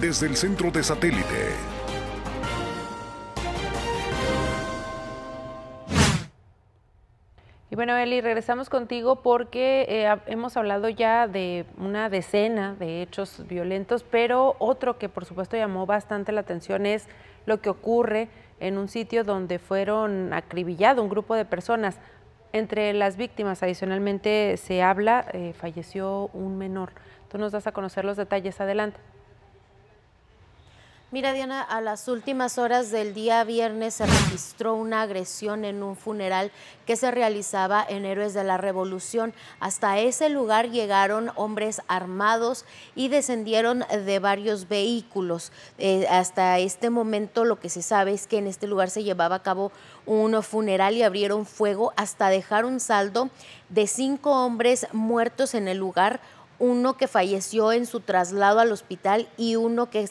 desde el centro de satélite. Y bueno, Eli, regresamos contigo porque eh, hemos hablado ya de una decena de hechos violentos, pero otro que por supuesto llamó bastante la atención es lo que ocurre en un sitio donde fueron acribillado un grupo de personas. Entre las víctimas, adicionalmente, se habla, eh, falleció un menor. Tú nos das a conocer los detalles. Adelante. Mira, Diana, a las últimas horas del día viernes se registró una agresión en un funeral que se realizaba en Héroes de la Revolución. Hasta ese lugar llegaron hombres armados y descendieron de varios vehículos. Eh, hasta este momento lo que se sabe es que en este lugar se llevaba a cabo un funeral y abrieron fuego hasta dejar un saldo de cinco hombres muertos en el lugar uno que falleció en su traslado al hospital y uno que,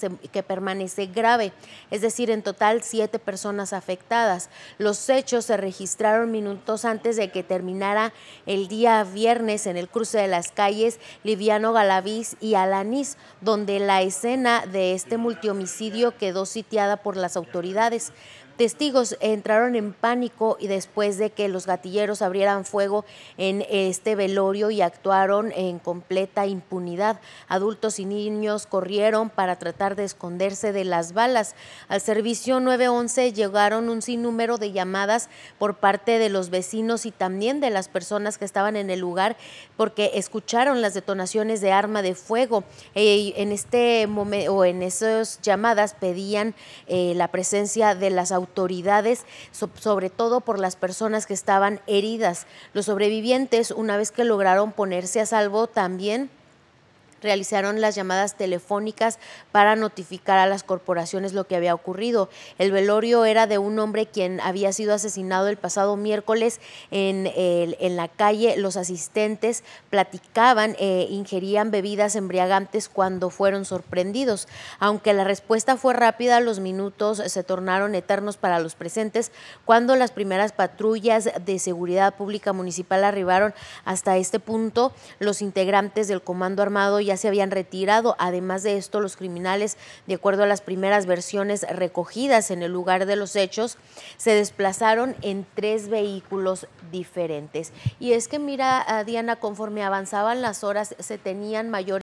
permanece grave, es decir, en total siete personas afectadas. Los hechos se registraron minutos antes de que terminara el día viernes en el cruce de las calles Liviano Galavís y Alanís, donde la escena de este multihomicidio quedó sitiada por las autoridades. Testigos entraron en pánico y después de que los gatilleros abrieran fuego en este velorio y actuaron en completa impunidad. Adultos y niños corrieron para tratar de esconderse de las balas. Al servicio 911 llegaron un sinnúmero de llamadas por parte de los vecinos y también de las personas que estaban en el lugar porque escucharon las detonaciones de arma de fuego. en este momento o en esas llamadas pedían eh, la presencia de las autoridades autoridades, sobre todo por las personas que estaban heridas. Los sobrevivientes, una vez que lograron ponerse a salvo, también realizaron las llamadas telefónicas para notificar a las corporaciones lo que había ocurrido. El velorio era de un hombre quien había sido asesinado el pasado miércoles en, en la calle. Los asistentes platicaban, e ingerían bebidas embriagantes cuando fueron sorprendidos. Aunque la respuesta fue rápida, los minutos se tornaron eternos para los presentes cuando las primeras patrullas de seguridad pública municipal arribaron hasta este punto. Los integrantes del Comando Armado y se habían retirado. Además de esto, los criminales, de acuerdo a las primeras versiones recogidas en el lugar de los hechos, se desplazaron en tres vehículos diferentes. Y es que mira, ah, Diana, conforme avanzaban las horas, se tenían mayores